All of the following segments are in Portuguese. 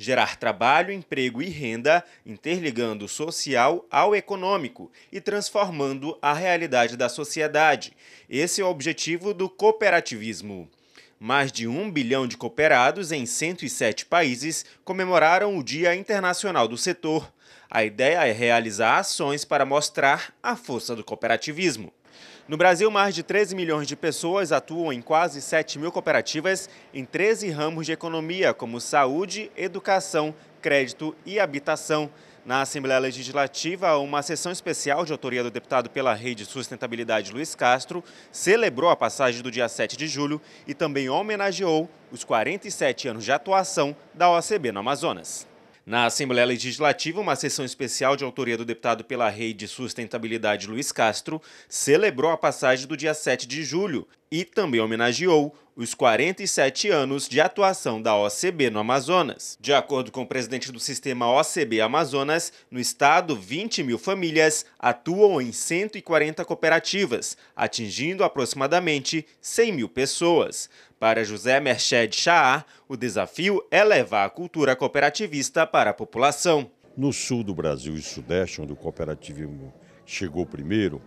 gerar trabalho, emprego e renda, interligando o social ao econômico e transformando a realidade da sociedade. Esse é o objetivo do cooperativismo. Mais de um bilhão de cooperados em 107 países comemoraram o Dia Internacional do Setor. A ideia é realizar ações para mostrar a força do cooperativismo. No Brasil, mais de 13 milhões de pessoas atuam em quase 7 mil cooperativas em 13 ramos de economia, como saúde, educação, crédito e habitação. Na Assembleia Legislativa, uma sessão especial de autoria do deputado pela Rede Sustentabilidade Luiz Castro celebrou a passagem do dia 7 de julho e também homenageou os 47 anos de atuação da OCB no Amazonas. Na Assembleia Legislativa, uma sessão especial de autoria do deputado pela Rede Sustentabilidade Luiz Castro celebrou a passagem do dia 7 de julho e também homenageou os 47 anos de atuação da OCB no Amazonas. De acordo com o presidente do sistema OCB Amazonas, no estado, 20 mil famílias atuam em 140 cooperativas, atingindo aproximadamente 100 mil pessoas. Para José Merched Chaar, o desafio é levar a cultura cooperativista para a população. No sul do Brasil e sudeste, onde o cooperativismo chegou primeiro,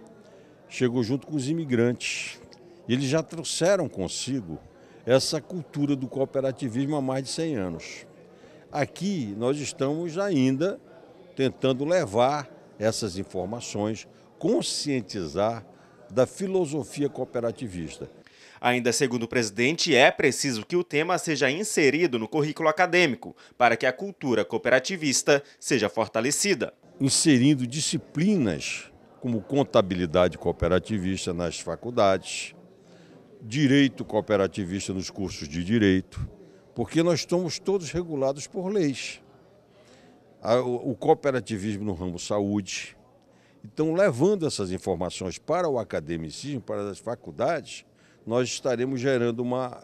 chegou junto com os imigrantes. Eles já trouxeram consigo essa cultura do cooperativismo há mais de 100 anos. Aqui nós estamos ainda tentando levar essas informações, conscientizar da filosofia cooperativista. Ainda segundo o presidente, é preciso que o tema seja inserido no currículo acadêmico para que a cultura cooperativista seja fortalecida. Inserindo disciplinas como contabilidade cooperativista nas faculdades, direito cooperativista nos cursos de direito, porque nós estamos todos regulados por leis. O cooperativismo no ramo saúde. Então, levando essas informações para o academicismo, para as faculdades, nós estaremos gerando uma,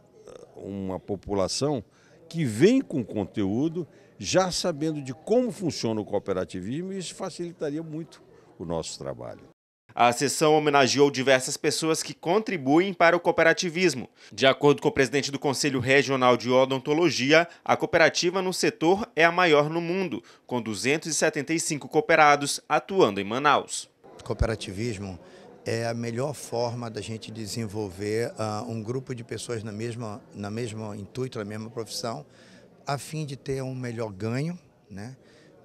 uma população que vem com conteúdo, já sabendo de como funciona o cooperativismo, e isso facilitaria muito o nosso trabalho. A sessão homenageou diversas pessoas que contribuem para o cooperativismo. De acordo com o presidente do Conselho Regional de Odontologia, a cooperativa no setor é a maior no mundo, com 275 cooperados atuando em Manaus. Cooperativismo é a melhor forma da gente desenvolver uh, um grupo de pessoas na mesma, na mesma intuito, na mesma profissão, a fim de ter um melhor ganho, né?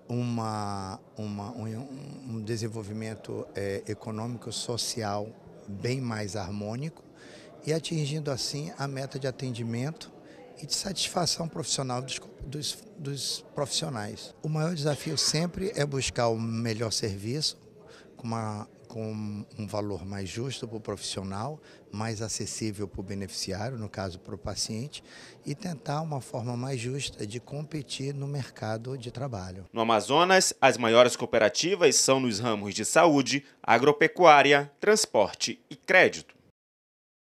uma, uma, um, um desenvolvimento é, econômico social bem mais harmônico e atingindo assim a meta de atendimento e de satisfação profissional dos, dos, dos profissionais. O maior desafio sempre é buscar o melhor serviço, com uma com um valor mais justo para o profissional, mais acessível para o beneficiário, no caso para o paciente, e tentar uma forma mais justa de competir no mercado de trabalho. No Amazonas, as maiores cooperativas são nos ramos de saúde, agropecuária, transporte e crédito.